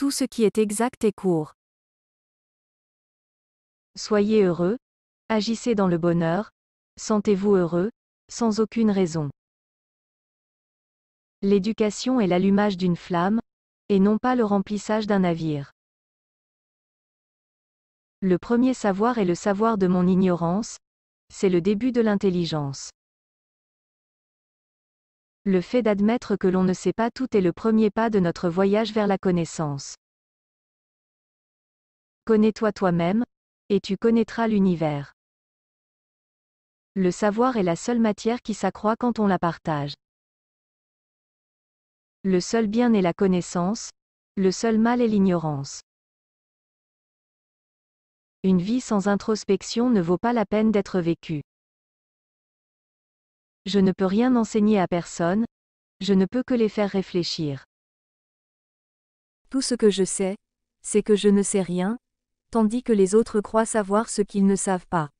tout ce qui est exact et court. Soyez heureux, agissez dans le bonheur, sentez-vous heureux, sans aucune raison. L'éducation est l'allumage d'une flamme, et non pas le remplissage d'un navire. Le premier savoir est le savoir de mon ignorance, c'est le début de l'intelligence. Le fait d'admettre que l'on ne sait pas tout est le premier pas de notre voyage vers la connaissance. Connais-toi toi-même, et tu connaîtras l'univers. Le savoir est la seule matière qui s'accroît quand on la partage. Le seul bien est la connaissance, le seul mal est l'ignorance. Une vie sans introspection ne vaut pas la peine d'être vécue. Je ne peux rien enseigner à personne, je ne peux que les faire réfléchir. Tout ce que je sais, c'est que je ne sais rien, tandis que les autres croient savoir ce qu'ils ne savent pas.